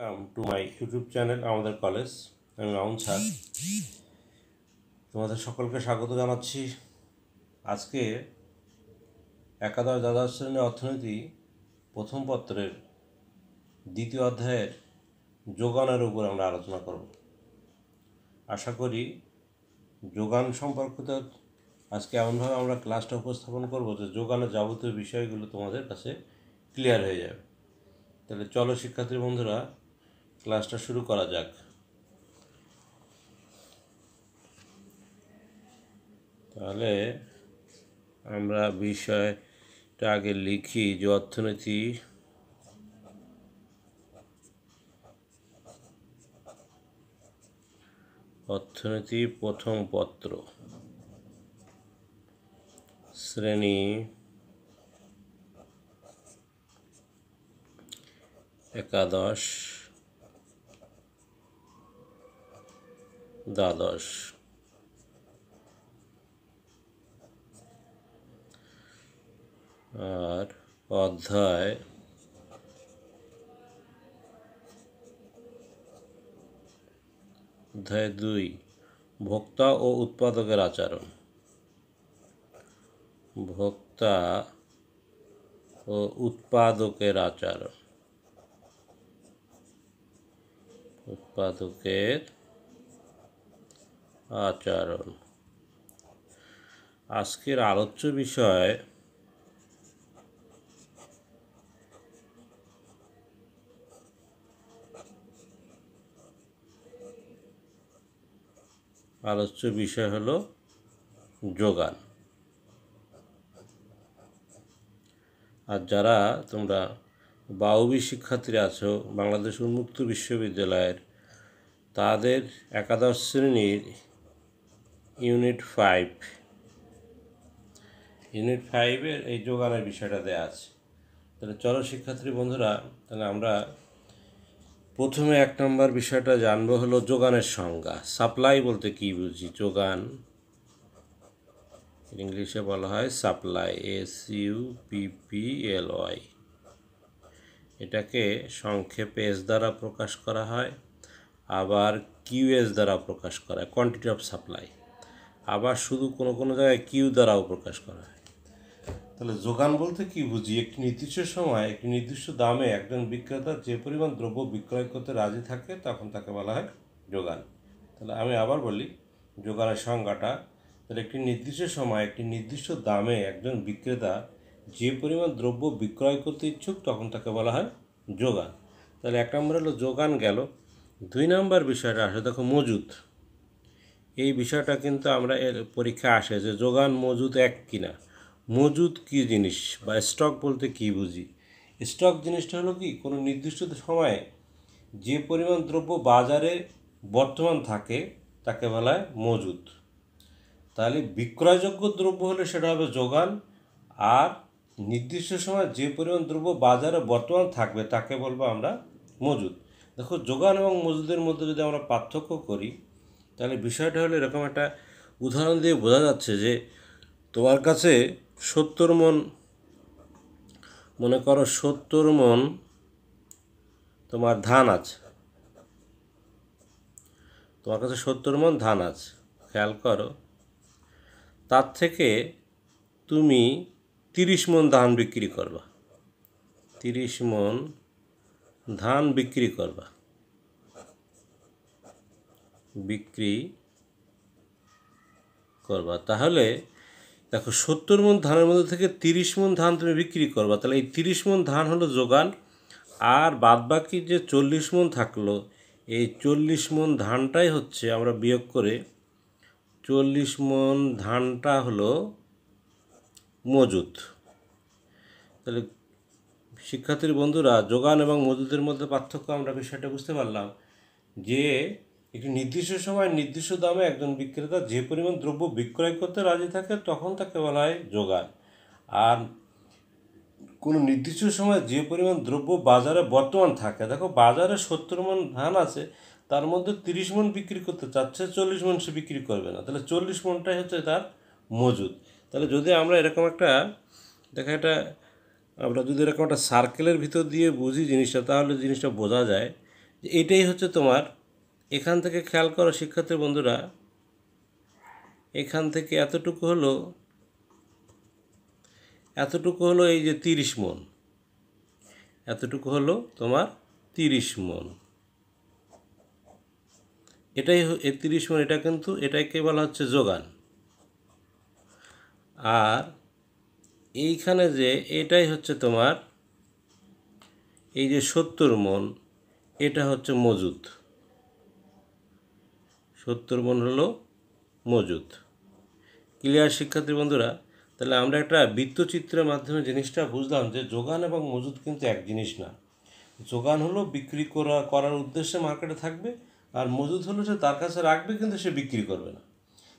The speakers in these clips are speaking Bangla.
come to my YouTube channel আমাদের কলেজ আমি মাউন সার তোমাদের সকলকে স্বাগত জানাচ্ছি আজকে একাদশ দ্বাদশ শ্রেণী অর্থনীতি প্রথম পত্রের দ্বিতীয় অধ্যায়ের যোগানের উপর আমরা আলোচনা করব আশা করি যোগান সম্পর্কিত আজকে এমনভাবে আমরা ক্লাসটা উপস্থাপন করব যে যোগানের যাবতীয় বিষয়গুলো তোমাদের কাছে ক্লিয়ার হয়ে যাবে তাহলে চলো শিক্ষার্থী বন্ধুরা ক্লাসটা শুরু করা যাক তাহলে আমরা বিষয়টা আগে লিখি যে অর্থনীতি অর্থনীতি প্রথম পত্র শ্রেণী একাদশ দ্বাদশ আর অধ্যায় অধ্যায় দুই ভোক্তা ও উৎপাদকের আচরণ ভোক্তা ও উৎপাদকের আচরণ উৎপাদকের আচরণ আজকের আলোচ্য বিষয় আলোচ্য বিষয় হল যোগান আর যারা তোমরা বাউবি শিক্ষার্থী আছো বাংলাদেশ উন্মুক্ত বিশ্ববিদ্যালয়ের তাদের একাদশ শ্রেণীর ইউনিট ফাইভ ইউনিট ফাইভের এই যোগানের বিষয়টা দেওয়া আছে তাহলে চলো শিক্ষার্থী বন্ধুরা তাহলে আমরা প্রথমে এক নম্বর বিষয়টা জানবো হলো যোগানের সংজ্ঞা সাপ্লাই বলতে কি বুঝি যোগান ইংলিশে বলা হয় supply S U P P L Y এটাকে সংক্ষেপে এস দ্বারা প্রকাশ করা হয় আবার কিউএস দ্বারা প্রকাশ করা হয় কোয়ান্টিটি অফ সাপ্লাই আবার শুধু কোনো কোনো জায়গায় কিউ দ্বারাও প্রকাশ করা হয় তাহলে যোগান বলতে কি বুঝি একটি নির্দিষ্ট সময় একটি নির্দিষ্ট দামে একজন বিক্রেতা যে পরিমাণ দ্রব্য বিক্রয় করতে রাজি থাকে তখন তাকে বলা হয় যোগান তাহলে আমি আবার বলি যোগানের সংজ্ঞাটা তাহলে একটি নির্দিষ্ট সময় একটি নির্দিষ্ট দামে একজন বিক্রেতা যে পরিমাণ দ্রব্য বিক্রয় করতে ইচ্ছুক তখন তাকে বলা হয় যোগান তাহলে এক নম্বর হলো যোগান গেল দুই নম্বর বিষয়টা আসে দেখো মজুদ এই বিষয়টা কিন্তু আমরা এর পরীক্ষা আসে যে যোগান মজুদ এক কিনা মজুদ কি জিনিস বা স্টক বলতে কি বুঝি স্টক জিনিসটা হলো কি কোনো নির্দিষ্ট সময়ে যে পরিমাণ দ্রব্য বাজারে বর্তমান থাকে তাকে বলা হয় মজুদ তাহলে বিক্রয়যোগ্য দ্রব্য হলে সেটা হবে যোগান আর নির্দিষ্ট সময় যে পরিমাণ দ্রব্য বাজারে বর্তমান থাকবে তাকে বলবো আমরা মজুদ দেখো যোগান এবং মজুদের মধ্যে যদি আমরা পার্থক্য করি তাহলে বিষয়টা হলো এরকম একটা উদাহরণ দিয়ে বোঝা যাচ্ছে যে তোমার কাছে সত্তর মন মনে করো সত্তর মন তোমার ধান আছে তোমার কাছে সত্তর মন ধান আছে খেয়াল করো তার থেকে তুমি তিরিশ মন ধান বিক্রি করবা তিরিশ মন ধান বিক্রি করবা বিক্রি করবা তাহলে দেখো সত্তর মন ধানের মধ্যে থেকে তিরিশ মন ধান তুমি বিক্রি করবা তাহলে এই তিরিশ মন ধান হলো যোগান আর বাদবাকি যে চল্লিশ মন থাকলো এই চল্লিশ মন ধানটাই হচ্ছে আমরা বিয়োগ করে চল্লিশ মন ধানটা হলো মজুদ তাহলে শিক্ষার্থীর বন্ধুরা যোগান এবং মজুদের মধ্যে পার্থক্য আমরা বিষয়টা বুঝতে পারলাম যে একটি নির্দিষ্ট সময় নির্দিষ্ট দামে একজন বিক্রেতা যে পরিমাণ দ্রব্য বিক্রয় করতে রাজি থাকে তখন তাকে বলা হয় যোগান আর কোনো নির্দিষ্ট সময় যে পরিমাণ দ্রব্য বাজারে বর্তমান থাকে দেখো বাজারে সত্তর মন ধান আছে তার মধ্যে তিরিশ মন বিক্রি করতে চাচ্ছে চল্লিশ মন সে বিক্রি করবে না তাহলে চল্লিশ মনটাই হচ্ছে তার মজুদ তাহলে যদি আমরা এরকম একটা দেখা এটা আমরা যদি এরকম একটা সার্কেলের ভিতর দিয়ে বুঝি জিনিসটা তাহলে জিনিসটা বোঝা যায় যে এটাই হচ্ছে তোমার এখান থেকে খেয়াল করো শিক্ষার্থী বন্ধুরা এখান থেকে এতটুকু হলো এতটুকু হলো এই যে তিরিশ মন এতটুকু হলো তোমার তিরিশ মন এটাই এই তিরিশ মন এটা কিন্তু এটাকে বলা হচ্ছে যোগান আর এইখানে যে এটাই হচ্ছে তোমার এই যে সত্তর মন এটা হচ্ছে মজুদ সত্তর মন হলো মজুদ ক্লিয়ার শিক্ষার্থী বন্ধুরা তাহলে আমরা একটা বৃত্তচিত্রের মাধ্যমে জিনিসটা বুঝলাম যে যোগান এবং মজুদ কিন্তু এক জিনিস না যোগান হলো বিক্রি করা করার উদ্দেশ্যে মার্কেটে থাকবে আর মজুদ হলো সে তার কাছে রাখবে কিন্তু সে বিক্রি করবে না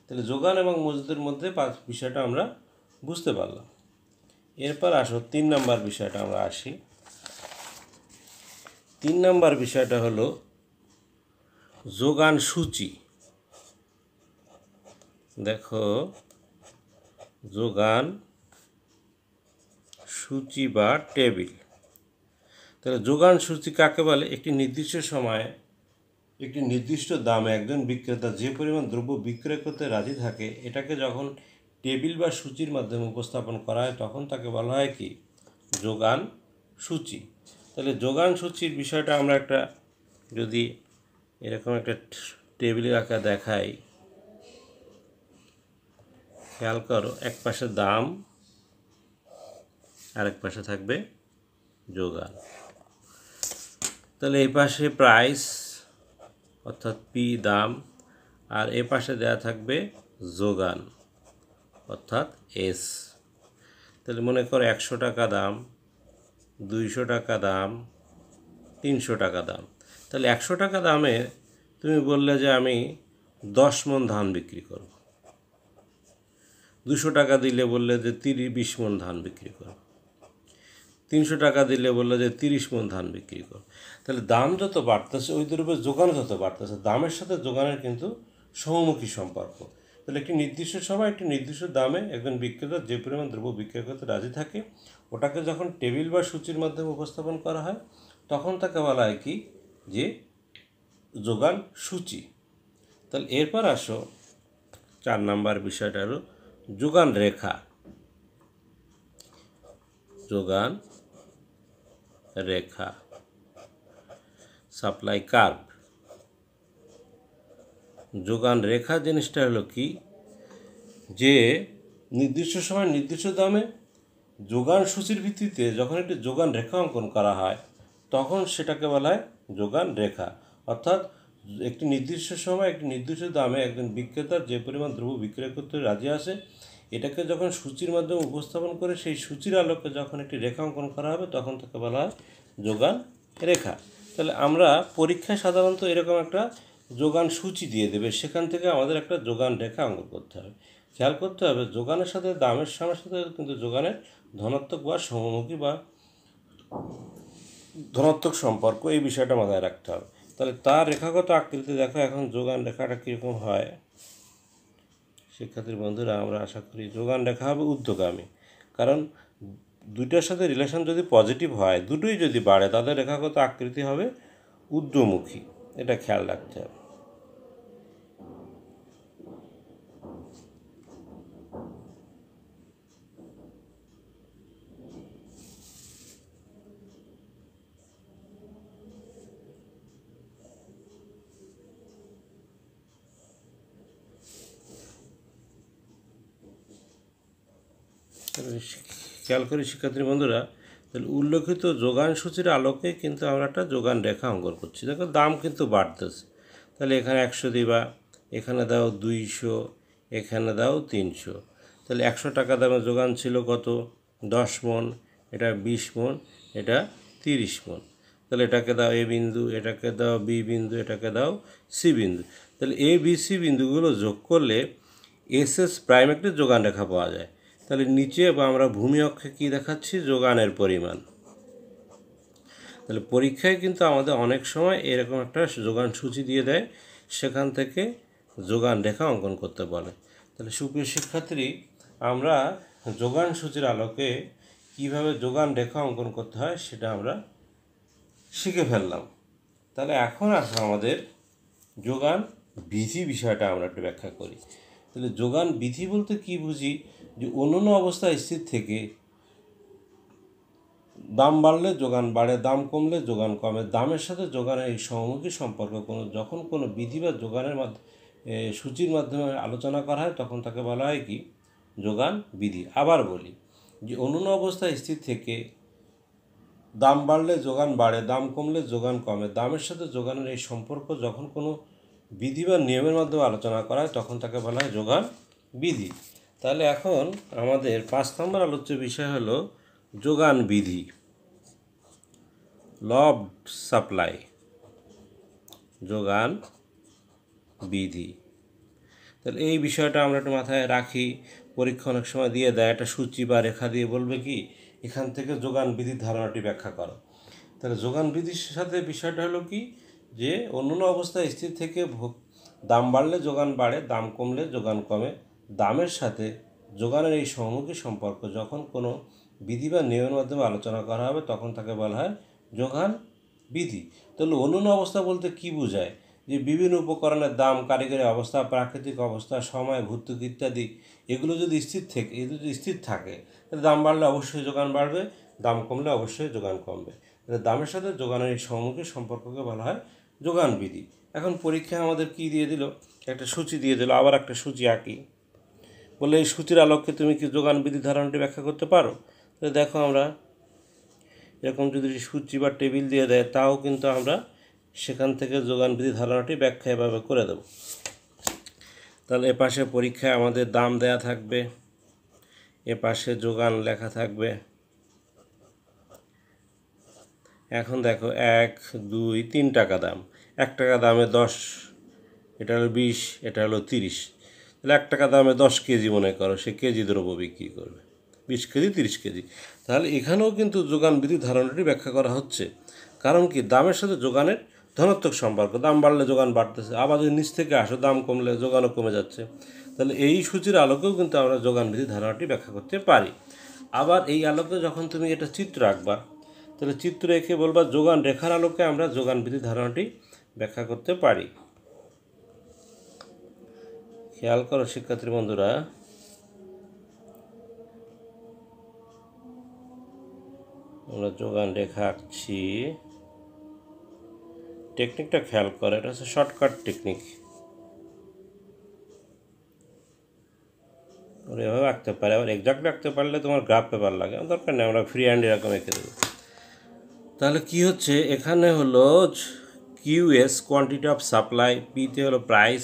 তাহলে যোগান এবং মজুদের মধ্যে পাঁচ বিষয়টা আমরা বুঝতে পারলাম এরপর আসো তিন নম্বর বিষয়টা আমরা আসি তিন নম্বর বিষয়টা হলো যোগান সূচি দেখো যোগান সূচি বা টেবিল তাহলে যোগান সূচি কাকে বলে একটি নির্দিষ্ট সময়ে একটি নির্দিষ্ট দামে একজন বিক্রেতা যে পরিমাণ দ্রব্য বিক্রয় করতে রাজি থাকে এটাকে যখন টেবিল বা সূচির মাধ্যমে উপস্থাপন করা হয় তখন তাকে বলা হয় কি যোগান সূচি তাহলে যোগান সূচির বিষয়টা আমরা একটা যদি এরকম একটা টেবিল আঁকা দেখাই খেয়াল করো এক পাশে দাম আরেক পাশে থাকবে যোগান তাহলে এই পাশে প্রাইস অর্থাৎ পি দাম আর এ পাশে দেয়া থাকবে যোগান অর্থাৎ এস তাহলে মনে করো একশো টাকা দাম দুইশো টাকা দাম তিনশো টাকা দাম তাহলে একশো টাকা দামে তুমি বললে যে আমি দশ মন ধান বিক্রি করব দুশো টাকা দিলে বললে যে তিরিশ বিশ মন ধান বিক্রি কর তিনশো টাকা দিলে বললে যে তিরিশ মন ধান বিক্রি কর তাহলে দাম যত বাড়তেছে ওই দ্রব্যের যোগান যত বাড়তেছে দামের সাথে যোগানের কিন্তু সহমুখী সম্পর্ক তাহলে একটি নির্দিষ্ট সময় একটি নির্দিষ্ট দামে একজন বিক্রেতা যে পরিমাণ দ্রব্য বিক্রয় করতে রাজি থাকে ওটাকে যখন টেবিল বা সূচির মাধ্যমে উপস্থাপন করা হয় তখন তাকে বলা হয় কি যে যোগান সূচি তাহলে এরপর আসো চার নাম্বার বিষয়টা হলো যোগান রেখা যোগান রেখা সাপ্লাই কার্ভ যোগান রেখা জিনিসটা হলো কি যে নির্দিষ্ট সময় নির্দিষ্ট দামে যোগান সূচির ভিত্তিতে যখন একটি যোগান রেখা অঙ্কন করা হয় তখন সেটাকে বলা হয় যোগান রেখা অর্থাৎ একটি নির্দিষ্ট সময় একটি নির্দিষ্ট দামে একজন বিক্রেতার যে পরিমাণ দ্রব্য বিক্রয় করতে রাজি আসে এটাকে যখন সূচির মাধ্যমে উপস্থাপন করে সেই সূচির আলোকে যখন একটি রেখা অঙ্কন করা হবে তখন তাকে বলা হয় যোগান রেখা তাহলে আমরা পরীক্ষায় সাধারণত এরকম একটা যোগান সূচি দিয়ে দেবে সেখান থেকে আমাদের একটা যোগান রেখা অঙ্কন করতে হবে খেয়াল করতে হবে যোগানের সাথে দামের সামের সাথে কিন্তু যোগানের ধনাত্মক বা সমমুখী বা ধনাত্মক সম্পর্ক এই বিষয়টা মাথায় রাখতে হবে তাহলে তার রেখাগত আকৃতি দেখো এখন যোগান রেখাটা কীরকম হয় শিক্ষার্থীর বন্ধুরা আমরা আশা করি যোগান রেখা হবে উদ্যোগামী কারণ দুইটার সাথে রিলেশন যদি পজিটিভ হয় দুটোই যদি বাড়ে তাদের রেখাগত আকৃতি হবে উদ্যমুখী এটা খেয়াল রাখতে হবে খেয়াল করি শিক্ষার্থী বন্ধুরা তাহলে উল্লেখিত যোগান সূচির আলোকে কিন্তু আমরা একটা যোগান রেখা অঙ্কন করছি দেখো দাম কিন্তু বাড়তেছে তাহলে এখানে একশো দিবা এখানে দাও দুইশো এখানে দাও তিনশো তাহলে একশো টাকা দামের যোগান ছিল কত দশ মন এটা বিশ মন এটা তিরিশ মন তাহলে এটাকে দাও এ বিন্দু এটাকে দাও বি বিন্দু এটাকে দাও সি বিন্দু তাহলে এ বি সি বিন্দুগুলো যোগ করলে এস এস প্রাইম একটি যোগান রেখা পাওয়া যায় তাহলে নিচে বা আমরা ভূমি অক্ষে কী দেখাচ্ছি যোগানের পরিমাণ তাহলে পরীক্ষায় কিন্তু আমাদের অনেক সময় এরকম একটা যোগান সূচি দিয়ে দেয় সেখান থেকে যোগান রেখা অঙ্কন করতে বলে তাহলে সুপ্রিয় শিক্ষার্থী আমরা যোগান সূচির আলোকে কিভাবে যোগান রেখা অঙ্কন করতে হয় সেটা আমরা শিখে ফেললাম তাহলে এখন আসা আমাদের যোগান বিধি বিষয়টা আমরা একটু ব্যাখ্যা করি তাহলে যোগান বিধি বলতে কি বুঝি যে অন্য অবস্থায় স্থির থেকে দাম বাড়লে যোগান বাড়ে দাম কমলে যোগান কমে দামের সাথে যোগানের এই সহমুখী সম্পর্ক কোনো যখন কোনো বিধি বা যোগানের মাধ্যমে সূচির মাধ্যমে আলোচনা করা হয় তখন তাকে বলা হয় কি যোগান বিধি আবার বলি যে অন্য অবস্থায় স্থির থেকে দাম বাড়লে যোগান বাড়ে দাম কমলে যোগান কমে দামের সাথে যোগানের এই সম্পর্ক যখন কোনো বিধি বা নিয়মের মাধ্যমে আলোচনা করা হয় তখন তাকে বলা হয় যোগান বিধি তাহলে এখন আমাদের পাঁচ নম্বর আলোচ্য বিষয় হলো যোগান বিধি লব সাপ্লাই যোগান বিধি তাহলে এই বিষয়টা আমরা একটু মাথায় রাখি পরীক্ষা অনেক সময় দিয়ে দেয় একটা সূচি বা রেখা দিয়ে বলবে কি এখান থেকে যোগান বিধির ধারণাটি ব্যাখ্যা করো তাহলে যোগান বিধির সাথে বিষয়টা হলো কি যে অন্যান্য অবস্থায় স্থির থেকে দাম বাড়লে যোগান বাড়ে দাম কমলে যোগান কমে দামের সাথে যোগানের এই সহমুখী সম্পর্ক যখন কোনো বিধি বা নিয়মের মাধ্যমে আলোচনা করা হবে তখন তাকে বলা হয় যোগান বিধি তাহলে অন্যান্য অবস্থা বলতে কি বোঝায় যে বিভিন্ন উপকরণের দাম কারিগরি অবস্থা প্রাকৃতিক অবস্থা সময় ভর্তুকি ইত্যাদি এগুলো যদি স্থির থেকে এগুলো যদি স্থির থাকে তাহলে দাম বাড়লে অবশ্যই যোগান বাড়বে দাম কমলে অবশ্যই যোগান কমবে তাহলে দামের সাথে যোগানের এই সম্মুখী সম্পর্ককে বলা হয় যোগান বিধি এখন পরীক্ষা আমাদের কি দিয়ে দিল একটা সূচি দিয়ে দিল আবার একটা সূচি আঁকি বলে এই সূচির আলোকে তুমি কি যোগান বিধি ধারণাটি ব্যাখ্যা করতে পারো তো দেখো আমরা এরকম যদি সূচি বা টেবিল দিয়ে দেয় তাও কিন্তু আমরা সেখান থেকে যোগান বিধি ধারণাটি ব্যাখ্যা এভাবে করে দেব তাহলে এ পাশে পরীক্ষায় আমাদের দাম দেয়া থাকবে এ পাশে যোগান লেখা থাকবে এখন দেখো এক দুই তিন টাকা দাম এক টাকা দামে দশ এটা হলো বিশ এটা হলো তিরিশ তাহলে এক টাকা দামে দশ কেজি মনে করো সে কেজি দ্রব্য বিক্রি করবে বিশ কেজি তিরিশ কেজি তাহলে এখানেও কিন্তু যোগান বিধি ধারণাটি ব্যাখ্যা করা হচ্ছে কারণ কি দামের সাথে যোগানের ধনাত্মক সম্পর্ক দাম বাড়লে যোগান বাড়তেছে আবার যদি নিচ থেকে আসো দাম কমলে যোগানও কমে যাচ্ছে তাহলে এই সূচির আলোকেও কিন্তু আমরা যোগান বিধি ধারণাটি ব্যাখ্যা করতে পারি আবার এই আলোকে যখন তুমি এটা চিত্র আঁকবা তাহলে চিত্র রেখে বলবা যোগান রেখার আলোকে আমরা যোগান বিধি ধারণাটি ব্যাখ্যা করতে পারি খেয়াল করো শিক্ষার্থী বন্ধুরা আমরা যোগান রেখা আঁকছি টেকনিকটা খেয়াল করে এটা হচ্ছে শর্টকাট টেকনিক এভাবে আঁকতে পারে আবার একজাক্ট আঁকতে পারলে তোমার গ্রাফ পেপার লাগে দরকার নেই আমরা ফ্রি হ্যান্ড এরকম এঁকে দেবো তাহলে কি হচ্ছে এখানে হলো কিউএস কোয়ান্টিটি অফ সাপ্লাই পিতে হলো প্রাইস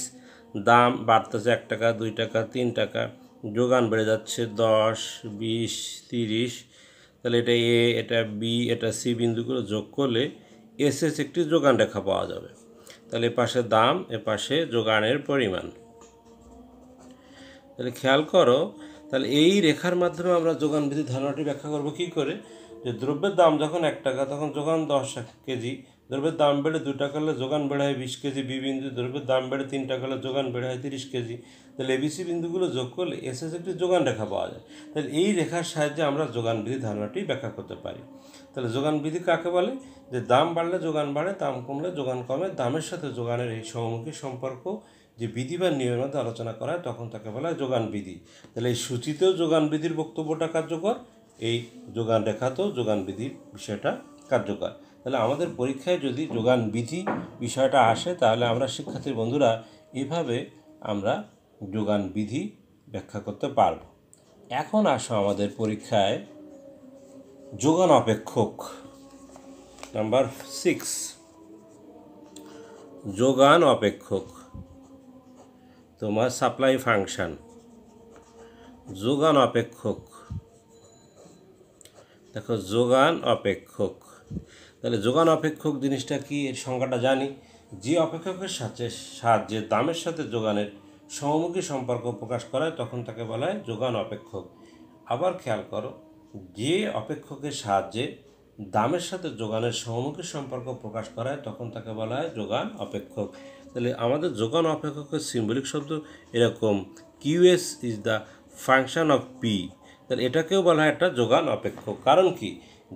দাম বাড়তেছে এক টাকা দুই টাকা তিন টাকা যোগান বেড়ে যাচ্ছে দশ বিশ তিরিশ তাহলে এটা এ এটা বি এটা সি বিন্দুগুলো যোগ করলে এস এস একটি যোগান রেখা পাওয়া যাবে তাহলে এপাশে দাম এপাশে যোগানের পরিমাণ তাহলে খেয়াল করো তাহলে এই রেখার মাধ্যমে আমরা যোগান বৃদ্ধি ধারণাটি ব্যাখ্যা করবো কী করে যে দ্রব্যের দাম যখন এক টাকা তখন যোগান দশ কেজি দ্রব্যের দাম বেড়ে দু টাকা হলে যোগান বেড়ে হয় বিশ কেজি বি বিন্দু দ্রব্যের দাম বেড়ে তিন টাকা হলে যোগান বেড়ে হয় তিরিশ কেজি তাহলে এবিসি বিন্দুগুলো যোগ করলে এস একটি যোগান রেখা পাওয়া যায় তাহলে এই রেখার সাহায্যে আমরা যোগান বিধি ধারণাটি ব্যাখ্যা করতে পারি তাহলে যোগান বিধি কাকে বলে যে দাম বাড়লে যোগান বাড়ে দাম কমলে যোগান কমে দামের সাথে যোগানের এই সমমুখী সম্পর্ক যে বিধি বা নিয়মের মধ্যে আলোচনা করা হয় তখন তাকে বলা হয় যোগান বিধি তাহলে এই সূচিতেও যোগান বিধির বক্তব্যটা কার্যকর এই যোগান রেখা তো যোগান বিধির বিষয়টা কার্যকর তাহলে আমাদের পরীক্ষায় যদি যোগান বিধি বিষয়টা আসে তাহলে আমরা শিক্ষার্থীর বন্ধুরা এভাবে আমরা যোগান বিধি ব্যাখ্যা করতে পারব এখন আসো আমাদের পরীক্ষায় যোগান অপেক্ষক নাম্বার সিক্স যোগান অপেক্ষক তোমার সাপ্লাই ফাংশান যোগান অপেক্ষক দেখো যোগান অপেক্ষক তাহলে যোগান অপেক্ষক জিনিসটা কি এর সংজ্ঞাটা জানি যে অপেক্ষকের সাথে সাহায্যে দামের সাথে যোগানের সমমুখী সম্পর্ক প্রকাশ করায় তখন তাকে বলা হয় যোগান অপেক্ষক আবার খেয়াল করো যে অপেক্ষকের সাহায্যে দামের সাথে যোগানের সমমুখী সম্পর্ক প্রকাশ করায় তখন তাকে বলা হয় যোগান অপেক্ষক তাহলে আমাদের যোগান অপেক্ষকের সিম্বলিক শব্দ এরকম QS is the function of P তাহলে এটাকেও বলা হয় একটা যোগান অপেক্ষক কারণ কি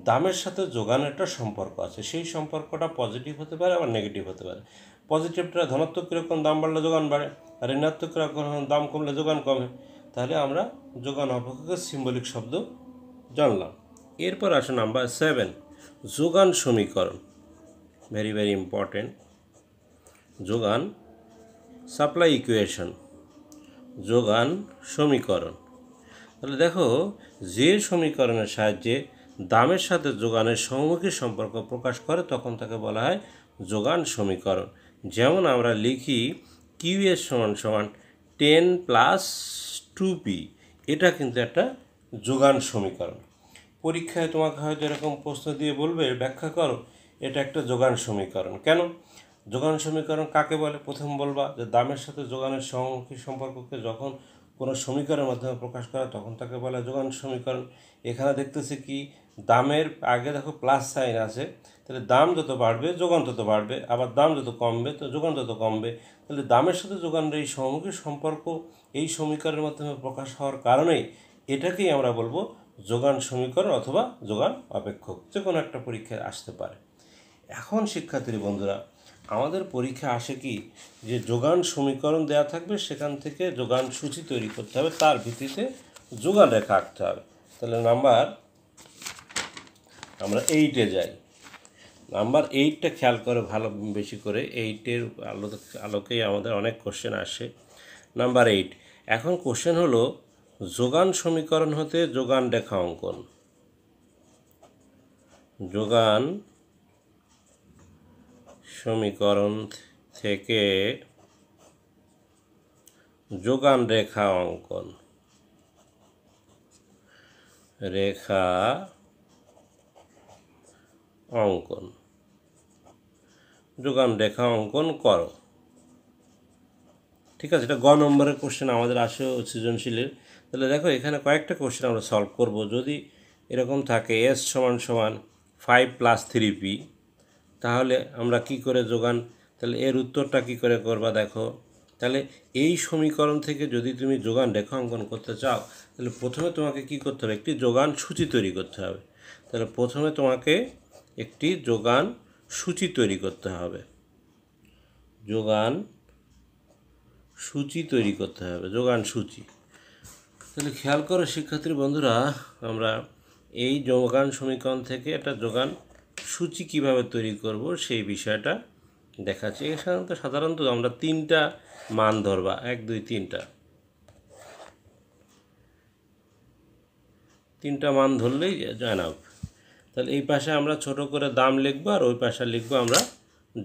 দামের সাথে যোগানের একটা সম্পর্ক আছে সেই সম্পর্কটা পজিটিভ হতে পারে আবার নেগেটিভ হতে পারে পজিটিভটা ধনাত্মক কীরকম দাম বাড়লে যোগান বাড়ে আর ঋণাত্মক কীরকম দাম কমলে যোগান কমে তাহলে আমরা যোগান অপেক্ষকের সিম্বলিক শব্দ জানলাম এরপর আসে নাম্বার সেভেন যোগান সমীকরণ ভেরি ভেরি ইম্পর্টেন্ট যোগান সাপ্লাই ইকুয়েশন যোগান সমীকরণ তাহলে দেখো যে সমীকরণের সাহায্যে দামের সাথে যোগানের সহমুখী সম্পর্ক প্রকাশ করে তখন তাকে বলা হয় যোগান সমীকরণ যেমন আমরা লিখি কিউ এর সমান সমান টেন প্লাস টু পি এটা কিন্তু একটা যোগান সমীকরণ পরীক্ষায় তোমাকে হয়তো এরকম প্রশ্ন দিয়ে বলবে ব্যাখ্যা করো এটা একটা যোগান সমীকরণ কেন যোগান সমীকরণ কাকে বলে প্রথম বলবা যে দামের সাথে যোগানের সহমুখী সম্পর্ককে যখন কোনো সমীকরণের মাধ্যমে প্রকাশ করা তখন তাকে বলে যোগান সমীকরণ এখানে দেখতেছি কি দামের আগে দেখো প্লাস সাইন আছে তাহলে দাম যত বাড়বে যোগান তত বাড়বে আবার দাম যত কমবে তো যোগান তত কমবে তাহলে দামের সাথে যোগানের এই সমমুখী সম্পর্ক এই সমীকরণের মাধ্যমে প্রকাশ হওয়ার কারণেই এটাকেই আমরা বলবো যোগান সমীকরণ অথবা যোগান অপেক্ষক যে কোনো একটা পরীক্ষায় আসতে পারে এখন শিক্ষার্থী বন্ধুরা আমাদের পরীক্ষা আসে কি যে যোগান সমীকরণ দেয়া থাকবে সেখান থেকে যোগান সূচি তৈরি করতে হবে তার ভিত্তিতে যোগান রেখা আঁকতে হবে তাহলে নাম্বার আমরা এইটে যাই নাম্বার এইটটা খেয়াল করে ভালো বেশি করে এইটের আলো আলোকেই আমাদের অনেক কোশ্চেন আসে নাম্বার এইট এখন কোশ্চেন হলো যোগান সমীকরণ হতে যোগান রেখা অঙ্কন যোগান সমীকরণ থেকে যোগান রেখা অঙ্কন রেখা অঙ্কন যোগান রেখা অঙ্কন করো ঠিক আছে এটা গ নম্বরের কোশ্চেন আমাদের আসে সৃজনশীলের তাহলে দেখো এখানে কয়েকটা কোশ্চেন আমরা সলভ করব যদি এরকম থাকে এস সমান সমান ফাইভ প্লাস থ্রি পি তাহলে আমরা কি করে যোগান তাহলে এর উত্তরটা কি করে করবা দেখো তাহলে এই সমীকরণ থেকে যদি তুমি যোগান রেখাঙ্কন করতে চাও তাহলে প্রথমে তোমাকে কি করতে হবে একটি যোগান সূচি তৈরি করতে হবে তাহলে প্রথমে তোমাকে একটি যোগান সূচি তৈরি করতে হবে যোগান সূচি তৈরি করতে হবে যোগান সূচি তাহলে খেয়াল করো শিক্ষার্থী বন্ধুরা আমরা এই যোগান সমীকরণ থেকে একটা যোগান সূচি কিভাবে তৈরি করব সেই বিষয়টা দেখাচ্ছি সাধারণত সাধারণত আমরা তিনটা মান ধরবা এক দুই তিনটা তিনটা মান ধরলেই জয়েন তাহলে এই পাশে আমরা ছোট করে দাম লিখবো আর ওই পাশে লিখবো আমরা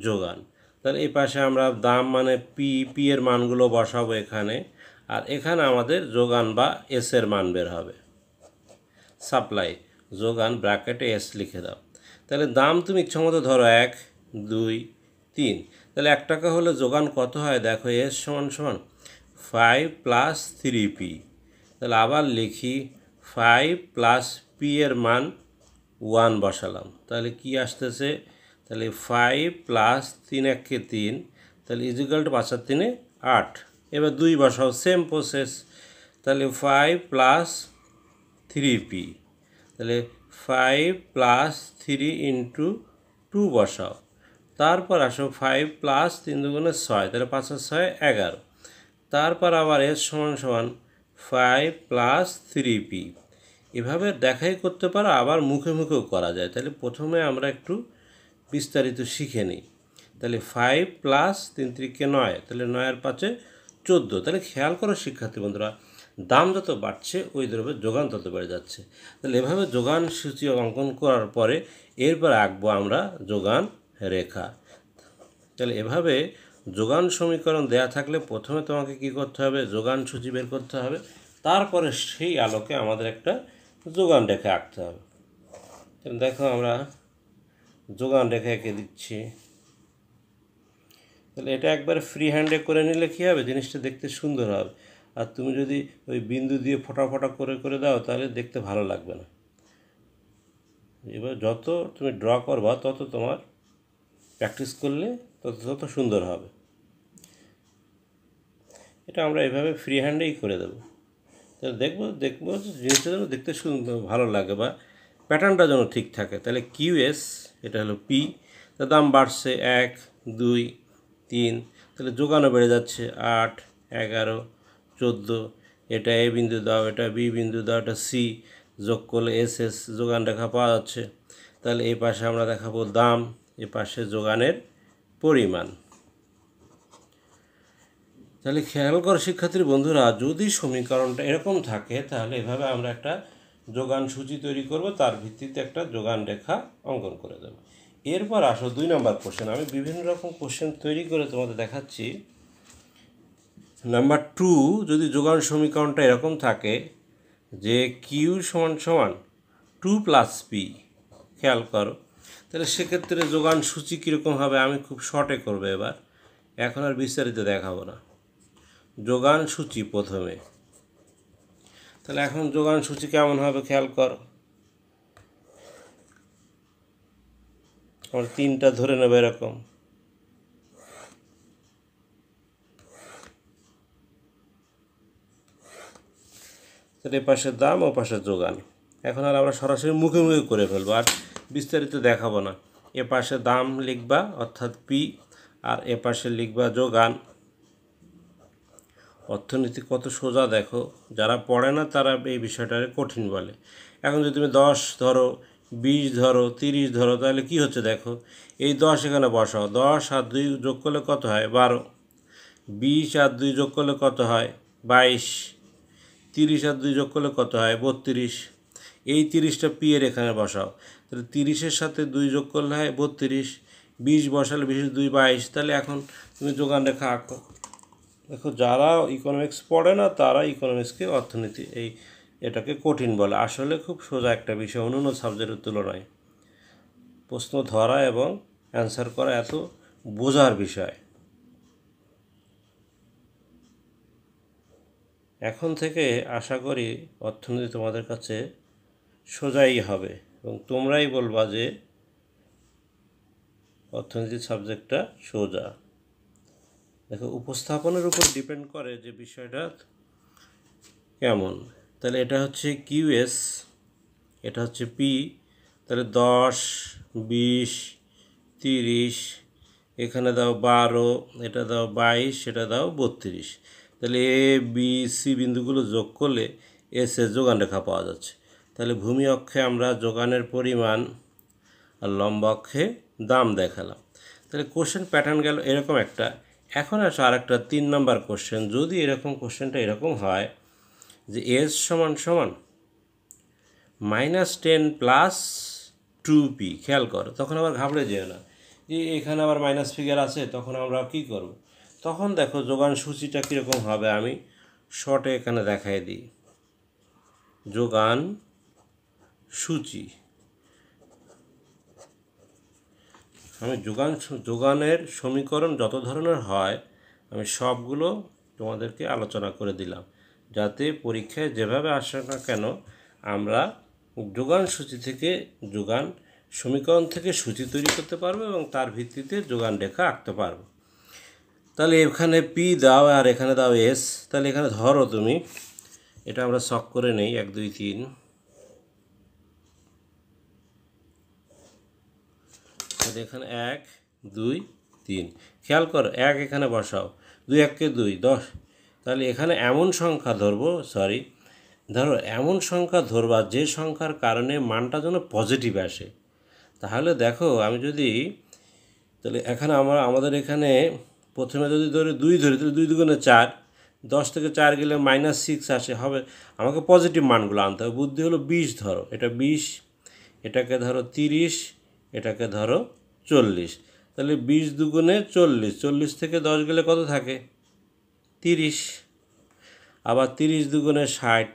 যোগান তাহলে এই পাশে আমরা দাম মানে পি পি এর মানগুলো বসাবো এখানে আর এখানে আমাদের যোগান বা এস এর মান বের হবে সাপ্লাই যোগান ব্র্যাকেটে এস লিখে দাও তাহলে দাম তুমি ইচ্ছামতো ধরো এক দুই তিন তাহলে এক টাকা হলে যোগান কত হয় দেখো এস সমান সমান ফাইভ প্লাস থ্রি পি তাহলে আবার লিখি ফাইভ প্লাস পি এর মান ওয়ান বসালাম তাহলে কি আসতেছে তাহলে ফাইভ প্লাস তিন কে তিন তাহলে ইজিক্যাল টু পাঁচার তিনে আট এবার দুই বসাও সেম প্রসেস তাহলে ফাইভ প্লাস থ্রি পি তাহলে five plus three into two বসাও তারপর আসো ফাইভ প্লাস তিন দুগুণে ছয় তাহলে পাঁচ ছয় এগারো তারপর আবার এর সমান সমান ফাইভ প্লাস থ্রি পি এভাবে দেখাই করতে পারো আবার মুখে মুখেও করা যায় তাহলে প্রথমে আমরা একটু বিস্তারিত শিখে নিই তাহলে ফাইভ প্লাস তিন তিরিকে নয় তাহলে নয়ের পাঁচে চোদ্দো তাহলে খেয়াল করো শিক্ষার্থী বন্ধুরা দাম যত বাড়ছে ওই দ্রব্যের যোগান তত বেড়ে যাচ্ছে তাহলে এভাবে যোগান সূচি অঙ্কন করার পরে এরপর আঁকবো আমরা যোগান রেখা তাহলে এভাবে যোগান সমীকরণ দেয়া থাকলে প্রথমে তোমাকে কি করতে হবে যোগান সূচি বের করতে হবে তারপরে সেই আলোকে আমাদের একটা যোগান রেখা আঁকতে হবে দেখো আমরা যোগান রেখা এঁকে দিচ্ছি তাহলে এটা একবার ফ্রি হ্যান্ডে করে নিলে কী হবে জিনিসটা দেখতে সুন্দর হবে আর তুমি যদি ওই বিন্দু দিয়ে ফোটা ফোটা করে করে দাও তাহলে দেখতে ভালো লাগবে না এবার যত তুমি ড্র করবা তত তোমার প্র্যাকটিস করলে তত তত সুন্দর হবে এটা আমরা এভাবে ফ্রি হ্যান্ডেই করে দেবো তাহলে দেখবো দেখবো জিনিসটা যেন দেখতে ভালো লাগে বা প্যাটার্নটা যেন ঠিক থাকে তাহলে কিউএস এটা হলো পি তার দাম বাড়ছে এক দুই তিন তাহলে যোগানো বেড়ে যাচ্ছে আট এগারো চোদ্দো এটা এ বিন্দু দাও এটা বি বিন্দু দাও এটা সি যোগ করলে এস এস যোগান রেখা পাওয়া যাচ্ছে তাহলে এই পাশে আমরা দেখাবো দাম এ পাশে যোগানের পরিমাণ তাহলে খেয়াল কর শিক্ষার্থীর বন্ধুরা যদি সমীকরণটা এরকম থাকে তাহলে এভাবে আমরা একটা যোগান সূচি তৈরি করব তার ভিত্তিতে একটা যোগান রেখা অঙ্কন করে দেব এরপর আসো দুই নম্বর কোশ্চেন আমি বিভিন্ন রকম কোশ্চেন তৈরি করে তোমাদের দেখাচ্ছি নাম্বার টু যদি যোগান সমীকরণটা এরকম থাকে যে কিউ সমান সমান টু প্লাস পি খেয়াল করো তাহলে সেক্ষেত্রে যোগান সূচি কীরকম হবে আমি খুব শর্টে করবো এবার এখন আর বিস্তারিত দেখাবো না যোগান সূচি প্রথমে তাহলে এখন যোগান সূচি কেমন হবে খেয়াল করো আমার তিনটা ধরে নেবে এরকম তাহলে পাশে দাম ও পাশে যোগান এখন আর আমরা সরাসরি মুখে মুখে করে ফেলবো আর বিস্তারিত দেখাবো না এ পাশে দাম লিখবা অর্থাৎ পি আর এ পাশে লিখবা যোগান অর্থনীতি কত সোজা দেখো যারা পড়ে না তারা এই বিষয়টা কঠিন বলে এখন যদি তুমি দশ ধরো বিশ ধরো তিরিশ ধরো তাহলে কি হচ্ছে দেখো এই দশ এখানে বসাও দশ আর দুই যোগ করলে কত হয় বারো বিশ আর দুই যোগ করলে কত হয় বাইশ তিরিশ আর দুই যোগ করলে কত হয় বত্রিশ এই তিরিশটা পিয়ের এখানে বসাও তাহলে তিরিশের সাথে দুই যোগ করলে হয় বত্রিশ বিশ বসালে বিশ দুই বাইশ তাহলে এখন তুমি যোগান রেখা আঁকো দেখো যারা ইকোনমিক্স পড়ে না তারা ইকোনমিক্সকে অর্থনীতি এই এটাকে কঠিন বলে আসলে খুব সোজা একটা বিষয় অন্য সাবজেক্টের তুলনায় প্রশ্ন ধরা এবং অ্যান্সার করা এত বোঝার বিষয় এখন থেকে আশা করি অর্থনীতি তোমাদের কাছে সোজাই হবে এবং তোমরাই বলবা যে অর্থনীতি সাবজেক্টটা সোজা দেখো উপস্থাপনের উপর ডিপেন্ড করে যে বিষয়টা কেমন তাহলে এটা হচ্ছে কিউএস এটা হচ্ছে পি তাহলে দশ বিশ তিরিশ এখানে দাও বারো এটা দাও বাইশ এটা দাও বত্রিশ তাহলে এ বি সি বিন্দুগুলো যোগ করলে এস এর যোগান রেখা পাওয়া যাচ্ছে তাহলে ভূমি অক্ষে আমরা যোগানের পরিমাণ আর লম্বা অক্ষে দাম দেখালাম তাহলে কোশ্চেন প্যাটার্ন গেল এরকম একটা এখন আসো আর একটা তিন নম্বর কোশ্চেন যদি এরকম কোশ্চেনটা এরকম হয় যে এস সমান সমান minus ten plus two P খেয়াল করো তখন আবার ঘাবড়ে যেও না যে এখানে আবার মাইনাস ফিগার আছে তখন আমরা কি করব তখন দেখো যোগান সূচিটা কীরকম হবে আমি শর্টে এখানে দেখাই দিই যোগান সূচি আমি যোগান যোগানের সমীকরণ যত ধরনের হয় আমি সবগুলো তোমাদেরকে আলোচনা করে দিলাম যাতে পরীক্ষায় যেভাবে আসে না কেন আমরা যোগান সূচি থেকে যোগান সমীকরণ থেকে সূচি তৈরি করতে পারবো এবং তার ভিত্তিতে যোগান রেখা আঁকতে পারবো তাহলে এখানে পি দাও আর এখানে দাও এস তাহলে এখানে ধরো তুমি এটা আমরা শখ করে নেই এক দুই তিন এখানে এক দুই তিন খেয়াল করো এক এখানে বসাও দুই এককে দুই দশ তাহলে এখানে এমন সংখ্যা ধরবো সরি ধরো এমন সংখ্যা ধরবা যে সংখ্যার কারণে মানটা যেন পজিটিভ আসে তাহলে দেখো আমি যদি তাহলে এখানে আমরা আমাদের এখানে প্রথমে যদি ধরে দুই ধরি তাহলে দুই দুগুণে চার দশ থেকে চার গেলে মাইনাস সিক্স আসে হবে আমাকে পজিটিভ মানগুলো আনতে হবে বুদ্ধি হলো বিশ ধরো এটা বিশ এটাকে ধরো তিরিশ এটাকে ধরো চল্লিশ তাহলে বিশ দুগুণে চল্লিশ চল্লিশ থেকে দশ গেলে কত থাকে তিরিশ আবার তিরিশ দুগুণে ষাট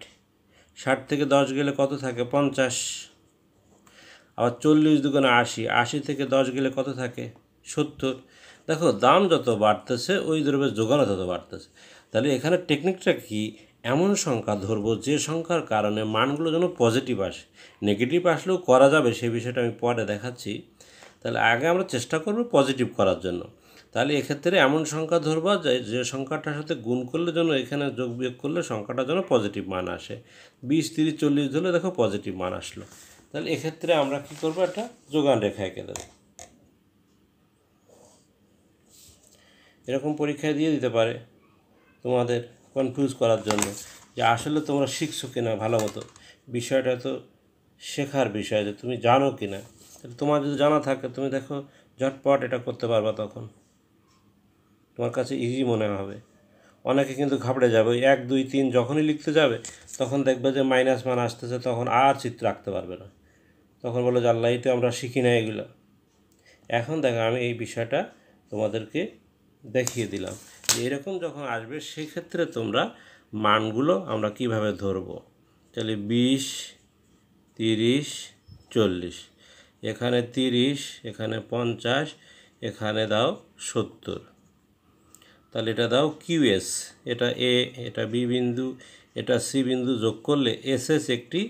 ষাট থেকে দশ গেলে কত থাকে পঞ্চাশ আবার চল্লিশ দুগুণে আশি আশি থেকে দশ গেলে কত থাকে সত্তর দেখো দাম যত বাড়তেছে ওই দ্রব্যের যোগানও তত বাড়তেছে তাহলে এখানে টেকনিকটা কি এমন সংখ্যা ধরবো যে সংখ্যার কারণে মানগুলো যেন পজিটিভ আসে নেগেটিভ আসলেও করা যাবে সেই বিষয়টা আমি পরে দেখাচ্ছি তাহলে আগে আমরা চেষ্টা করব পজিটিভ করার জন্য তাহলে এক্ষেত্রে এমন সংখ্যা ধরবা যে সংখ্যাটার সাথে গুণ করলে যেন এখানে যোগ বিয়োগ করলে সংখ্যাটা যেন পজিটিভ মান আসে বিশ তিরিশ চল্লিশ ধরলে দেখো পজিটিভ মান আসলো তাহলে এক্ষেত্রে আমরা কি করবো একটা যোগান রেখায় এঁকে দেবো এরকম পরীক্ষা দিয়ে দিতে পারে তোমাদের কনফিউজ করার জন্য যে আসলে তোমরা শিখছো কি না ভালো মতো বিষয়টা তো শেখার বিষয় যে তুমি জানো কি না তোমার যদি জানা থাকে তুমি দেখো ঝটপট এটা করতে পারবা তখন তোমার কাছে ইজি মনে হবে অনেকে কিন্তু ঘাবড়ে যাবে ওই এক দুই তিন যখনই লিখতে যাবে তখন দেখবে যে মাইনাস মান আসতেছে তখন আর চিত্র আঁকতে পারবে না তখন বলো যে আল্লাহ তো আমরা শিখি না এগুলো এখন দেখো আমি এই বিষয়টা তোমাদেরকে দেখিয়ে দিলাম যে এরকম যখন আসবে সেক্ষেত্রে তোমরা মানগুলো আমরা কিভাবে ধরব তাহলে বিশ তিরিশ চল্লিশ এখানে তিরিশ এখানে পঞ্চাশ এখানে দাও সত্তর তাহলে এটা দাও কিউএস এটা এ এটা বি বিন্দু এটা সি বিন্দু যোগ করলে এস এস একটি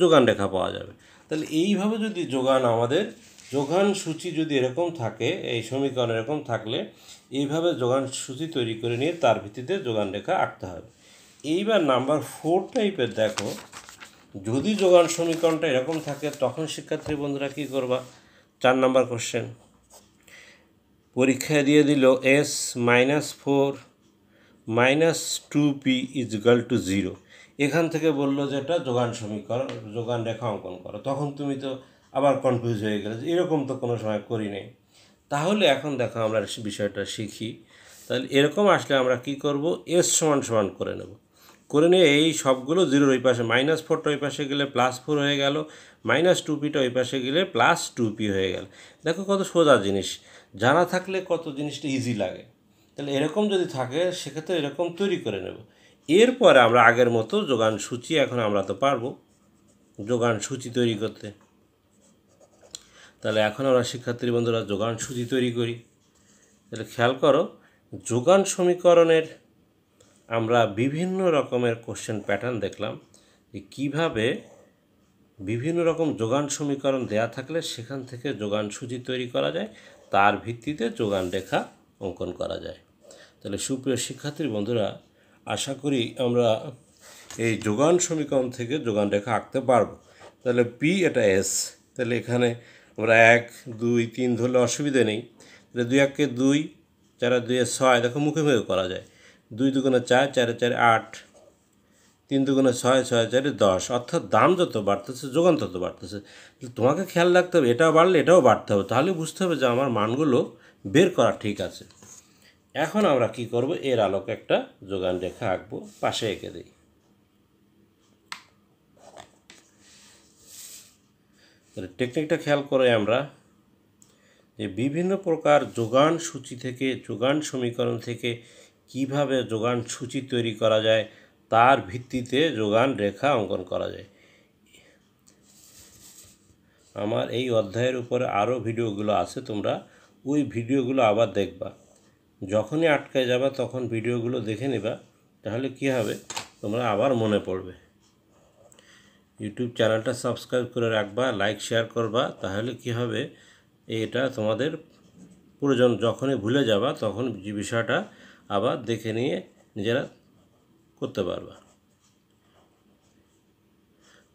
যোগান রেখা পাওয়া যাবে তাহলে এইভাবে যদি যোগান আমাদের যোগান সূচি যদি এরকম থাকে এই সমীকরণ এরকম থাকলে এইভাবে যোগান সূচি তৈরি করে নিয়ে তার ভিত্তিতে যোগান রেখা আঁকতে হবে এইবার নাম্বার ফোর টাইপের দেখো যদি যোগান সমীকরণটা এরকম থাকে তখন শিক্ষার্থী বন্ধুরা কী করবা চার নাম্বার কোশ্চেন পরীক্ষায় দিয়ে দিল S minus four minus two P is equal to zero এখান থেকে বললো যে এটা যোগান সমীকরণ যোগান রেখা অঙ্কন করো তখন তুমি তো আবার কনফিউজ হয়ে গেলে এরকম তো কোনো সময় করি নেই তাহলে এখন দেখো আমরা বিষয়টা শিখি তাহলে এরকম আসলে আমরা কি করব এস সমান সমান করে নেব করে নিয়ে এই সবগুলো জিরোর ওই পাশে মাইনাস ফোরটা ওই পাশে গেলে প্লাস ফোর হয়ে গেল মাইনাস টু পিটা ওই পাশে গেলে প্লাস টু পি হয়ে গেল দেখো কত সোজা জিনিস জানা থাকলে কত জিনিসটা ইজি লাগে তাহলে এরকম যদি থাকে সেক্ষেত্রে এরকম তৈরি করে নেব এরপরে আমরা আগের মতো যোগান সূচি এখন আমরা তো পারবো যোগান সূচি তৈরি করতে তাহলে এখন আমরা শিক্ষার্থী বন্ধুরা যোগান সূচি তৈরি করি তাহলে খেয়াল করো যোগান সমীকরণের আমরা বিভিন্ন রকমের কোশ্চেন প্যাটার্ন দেখলাম যে কীভাবে বিভিন্ন রকম যোগান সমীকরণ দেয়া থাকলে সেখান থেকে যোগান সূচি তৈরি করা যায় তার ভিত্তিতে যোগান রেখা অঙ্কন করা যায় তাহলে সুপ্রিয় শিক্ষার্থী বন্ধুরা আশা করি আমরা এই যোগান সমীকরণ থেকে যোগান রেখা আঁকতে পারবো তাহলে পি এটা এস তাহলে এখানে তোমরা এক দুই তিন ধরলে অসুবিধে নেই তাহলে দুই এককে দুই চার দুয়ে ছয় দেখো মুখে মুখে করা যায় দুই দুগুণে চার চারে চারে আট তিন দুগুণে ছয় ছয় চারে দশ অর্থাৎ দাম যত বাড়তেছে যোগান তত বাড়তেছে তোমাকে খেয়াল রাখতে হবে এটাও বাড়লে এটাও বাড়তে হবে তাহলে বুঝতে হবে যে আমার মানগুলো বের করা ঠিক আছে এখন আমরা কি করব এর আলোকে একটা যোগান রেখা আঁকবো পাশে এঁকে দিই তাহলে টেকনিকটা খেয়াল করে আমরা যে বিভিন্ন প্রকার যোগান সূচি থেকে যোগান সমীকরণ থেকে কিভাবে যোগান সূচি তৈরি করা যায় তার ভিত্তিতে যোগান রেখা অঙ্কন করা যায় আমার এই অধ্যায়ের উপরে আরও ভিডিওগুলো আছে তোমরা ওই ভিডিওগুলো আবার দেখবা যখনই আটকে যাবা তখন ভিডিওগুলো দেখে নেবা তাহলে কি হবে তোমরা আবার মনে পড়বে ইউটিউব চ্যানেলটা সাবস্ক্রাইব করে রাখবা লাইক শেয়ার করবা তাহলে কি হবে এটা তোমাদের প্রয়োজন যখনই ভুলে যাবা তখন যে বিষয়টা আবার দেখে নিয়ে নিজেরা করতে পারবা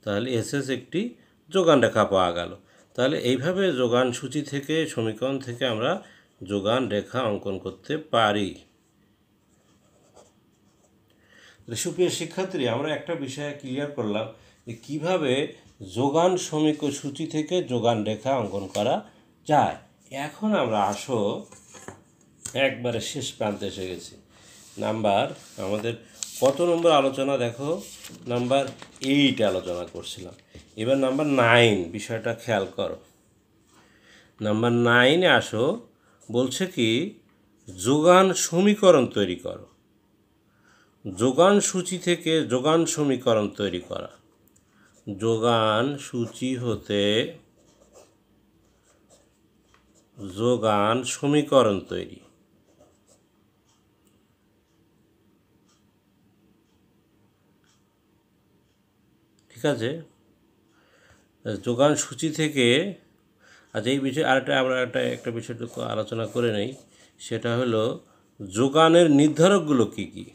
তাহলে এসএস একটি যোগান রেখা পাওয়া গেল তাহলে এইভাবে যোগান সূচি থেকে সমীকরণ থেকে আমরা যোগান রেখা অঙ্কন করতে পারি সুপ্রিয় শিক্ষার্থী আমরা একটা বিষয় ক্লিয়ার করলাম কিভাবে যোগান সমীক সূচি থেকে যোগান রেখা অঙ্কন করা যায় এখন আমরা আসো একবারে শেষ প্রান্তে এসে গেছি নাম্বার আমাদের কত নম্বর আলোচনা দেখো নাম্বার এইট আলোচনা করছিলাম এবার নাম্বার নাইন বিষয়টা খেয়াল করো নাম্বার নাইনে আসো বলছে কি যোগান সমীকরণ তৈরি করো যোগান সূচি থেকে যোগান সমীকরণ তৈরি করা যোগান সূচি হতে যোগান সমীকরণ তৈরি ঠিক আছে যোগান সূচি থেকে আজ আচ্ছা, এই বিষয়ে আরেকটা আমরা একটা একটা বিষয়টুকু আলোচনা করে নেই সেটা হলো যোগানের নির্ধারকগুলো কী কী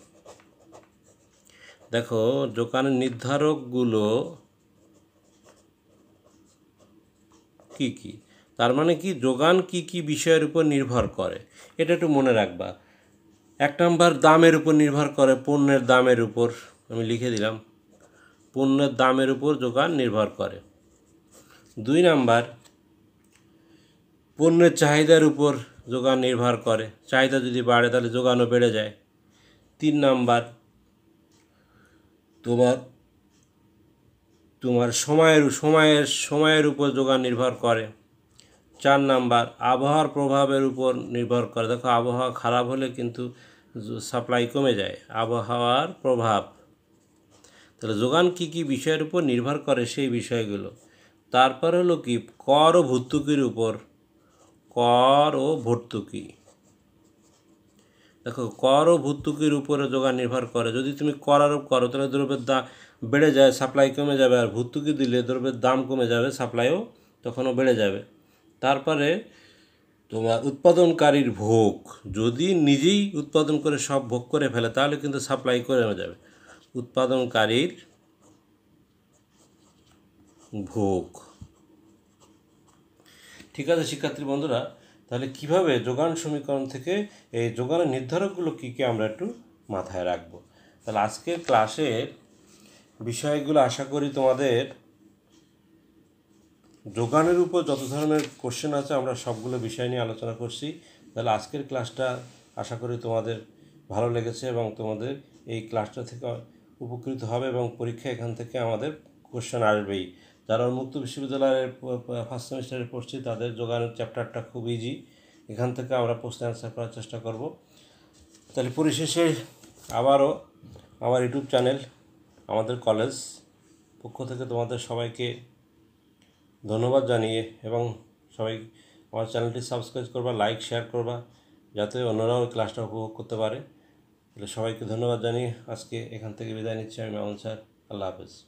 দেখো যোগানের নির্ধারকগুলো কি কি তার মানে কি যোগান কি কি বিষয়ের উপর নির্ভর করে এটা একটু মনে রাখবা এক নম্বর দামের উপর নির্ভর করে পণ্যের দামের উপর আমি লিখে দিলাম পণ্যের দামের উপর যোগান নির্ভর করে দুই নাম্বার পণ্যের চাহিদার উপর যোগান নির্ভর করে চাহিদা যদি বাড়ে তাহলে যোগানও বেড়ে যায় তিন নাম্বার তোমার তোমার সময়ের সময়ের সময়ের উপর যোগান নির্ভর করে চার নাম্বার আবহাওয়ার প্রভাবের উপর নির্ভর করে দেখো আবহাওয়া খারাপ হলে কিন্তু সাপ্লাই কমে যায় আবহাওয়ার প্রভাব তাহলে যোগান কী কী বিষয়ের উপর নির্ভর করে সেই বিষয়গুলো তারপর হলো কি কর ও ভর্তুকির উপর কর ও ভর্তুকি দেখো কর ও ভর্তুকির উপরে যোগান নির্ভর করে যদি তুমি কর আরোপ করো তাহলে দ্রব্যের দাম বেড়ে যায় সাপ্লাই কমে যাবে আর ভর্তুকি দিলে দ্রব্যের দাম কমে যাবে সাপ্লাইও তখনও বেড়ে যাবে তারপরে তোমার উৎপাদনকারীর ভোগ যদি নিজেই উৎপাদন করে সব ভোগ করে ফেলে তাহলে কিন্তু সাপ্লাই করে যাবে উৎপাদনকারীর ভোগ ঠিক আছে শিক্ষার্থী বন্ধুরা তাহলে কিভাবে যোগান সমীকরণ থেকে এই যোগানের নির্ধারকগুলো কী কী আমরা একটু মাথায় রাখব তাহলে আজকের ক্লাসের বিষয়গুলো আশা করি তোমাদের যোগানের উপর যত ধরনের কোশ্চেন আছে আমরা সবগুলো বিষয় নিয়ে আলোচনা করছি তাহলে আজকের ক্লাসটা আশা করি তোমাদের ভালো লেগেছে এবং তোমাদের এই ক্লাসটা থেকে উপকৃত হবে এবং পরীক্ষা এখান থেকে আমাদের কোশ্চেন আসবেই যারা উন্মুক্ত বিশ্ববিদ্যালয়ের ফার্স্ট সেমিস্টারে পড়ছি তাদের যোগানের চ্যাপ্টারটা খুব ইজি এখান থেকে আমরা প্রশ্ন অ্যান্সার করার চেষ্টা করব তাহলে পরিশেষে আবারও আমার ইউটিউব চ্যানেল আমাদের কলেজ পক্ষ থেকে তোমাদের সবাইকে ধন্যবাদ জানিয়ে এবং সবাই আমার চ্যানেলটি সাবস্ক্রাইব করবা লাইক শেয়ার করবা যাতে অন্যরাও ক্লাসটা উপভোগ করতে পারে তাহলে সবাইকে ধন্যবাদ জানিয়ে আজকে এখান থেকে বিদায় নিচ্ছি আমি মামুন স্যার আল্লাহ হাফেজ